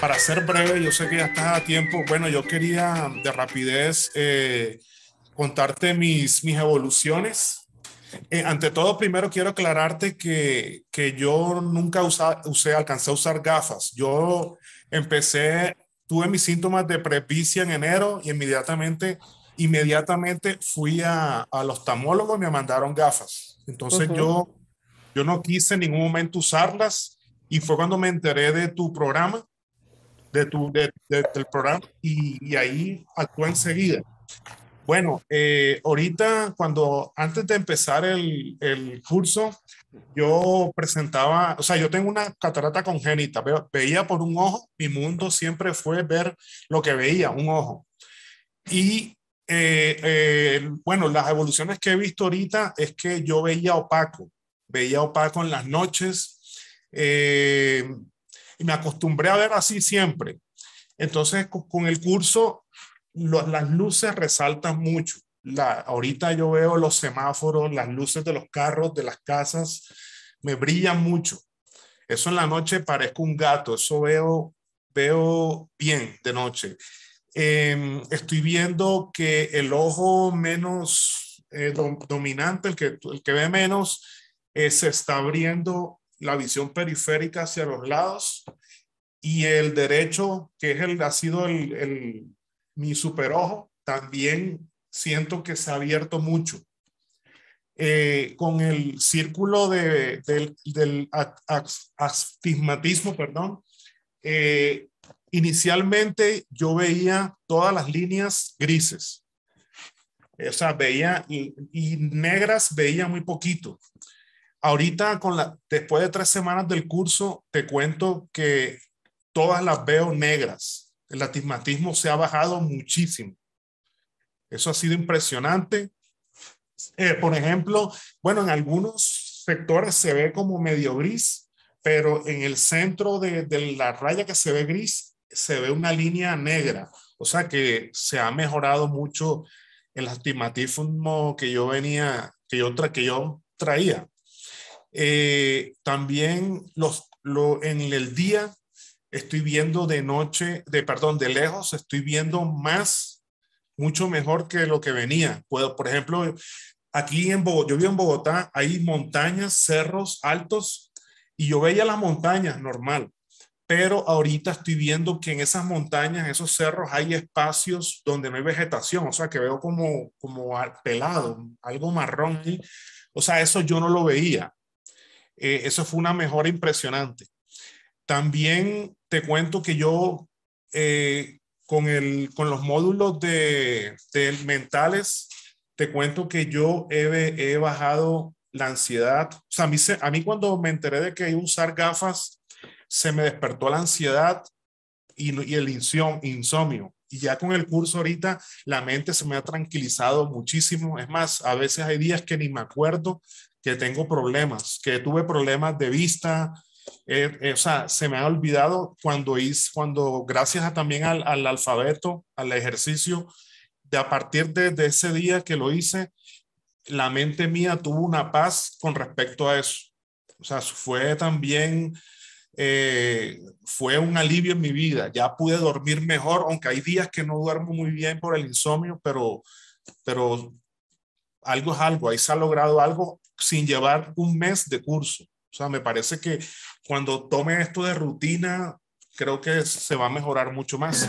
para ser breve, yo sé que ya estás a tiempo. Bueno, yo quería de rapidez eh, contarte mis, mis evoluciones. Eh, ante todo, primero quiero aclararte que, que yo nunca usé, alcancé a usar gafas. Yo empecé, tuve mis síntomas de prepicia en enero y inmediatamente, inmediatamente fui a, a los tamólogos y me mandaron gafas. Entonces yo, yo no quise en ningún momento usarlas y fue cuando me enteré de tu programa de tu, de, del programa y, ahí actúa enseguida. Bueno, eh, ahorita cuando antes de empezar el, el, curso, yo presentaba, o sea, yo tengo una catarata congénita, veía por un ojo, mi mundo siempre fue ver lo que veía, un ojo. Y eh, eh, bueno, las evoluciones que he visto ahorita es que yo veía opaco, veía opaco en las noches, eh, y me acostumbré a ver así siempre. Entonces, con, el curso, las luces resaltan mucho. La, ahorita yo veo los semáforos, las luces de los carros, de las casas, me brillan mucho. Eso en la noche parezco un gato, eso veo, veo bien de noche. Em, estoy viendo que el ojo menos eh, dominante, el que, el que ve menos, eh, se está abriendo la visión periférica hacia los lados y el derecho, que es el, ha sido el, mi superojo, también siento que se ha abierto mucho. Eh, con el círculo del, astigmatismo, perdón, eh, inicialmente yo veía todas las líneas grises. O veía y negras veía muy poquito. Ahorita, con la, después de tres semanas del curso, te cuento que todas las veo negras. El astigmatismo se ha bajado muchísimo. Eso ha sido impresionante. Eh, por ejemplo, bueno, en algunos sectores se ve como medio gris, pero en el centro de, de la raya que se ve gris, se ve una línea negra. O sea que se ha mejorado mucho el astigmatismo que yo venía, que yo, que yo traía. Eh, también los, lo, en el día estoy viendo de noche, de perdón, de lejos, estoy viendo más, mucho mejor que lo que venía. Puedo, por ejemplo, aquí en Bogotá, yo vivo en Bogotá, hay montañas, cerros altos y yo veía las montañas normal, pero ahorita estoy viendo que en esas montañas, en esos cerros, hay espacios donde no hay vegetación, o sea, que veo como, como pelado, algo marrón. O sea, eso yo no lo veía. Eh, eso fue una mejora impresionante. También te cuento que yo eh, con, los módulos de, mentales, te cuento que yo he, bajado la ansiedad. O sea, a mí, cuando me enteré de que iba a usar gafas, se me despertó la ansiedad y, y el insomnio. Y ya con el curso ahorita, la mente se me ha tranquilizado muchísimo. Es más, a veces hay días que ni me acuerdo que tengo problemas, que tuve problemas de vista, eh, eh, o sea, se me ha olvidado cuando hice, cuando gracias también al, alfabeto, al ejercicio, de a partir de, ese día que lo hice, la mente mía tuvo una paz con respecto a eso. O sea, fue también, eh, fue un alivio en mi vida. Ya pude dormir mejor, aunque hay días que no duermo muy bien por el insomnio, pero, pero algo es algo, ahí se ha logrado algo sin llevar un mes de curso. O sea, me parece que cuando tome esto de rutina, creo que se va a mejorar mucho más.